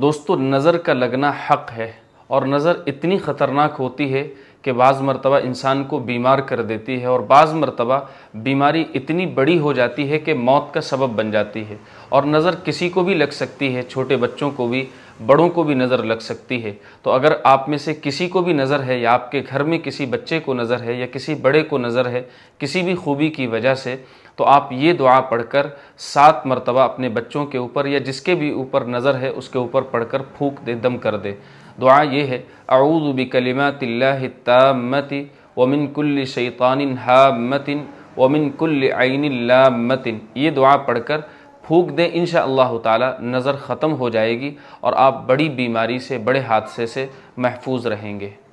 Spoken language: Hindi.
दोस्तों नज़र का लगना हक है और नज़र इतनी ख़तरनाक होती है कि बाज़ मरतबा इंसान को बीमार कर देती है और बाज़ मरतबा बीमारी इतनी बड़ी हो जाती है कि मौत का सबब बन जाती है और नज़र किसी को भी लग सकती है छोटे बच्चों को भी बड़ों को भी नज़र लग सकती है तो अगर आप में से किसी को भी नज़र है या आपके घर में किसी बच्चे को नज़र है या किसी बड़े को नज़र है किसी भी खूबी की वजह से तो आप ये दुआ पढ़कर सात मरतबा अपने बच्चों के ऊपर या जिसके भी ऊपर नज़र है उसके ऊपर पढ़कर फूक दे दम कर दे दुआ ये है आऊदब कलिमातिल्लामति वमिन कुल्ल शैतान हामतिन वमिन कुल्ल आइन लामतिन ये दुआ पढ़कर फूक दें इन ताला नज़र ख़त्म हो जाएगी और आप बड़ी बीमारी से बड़े हादसे से महफूज रहेंगे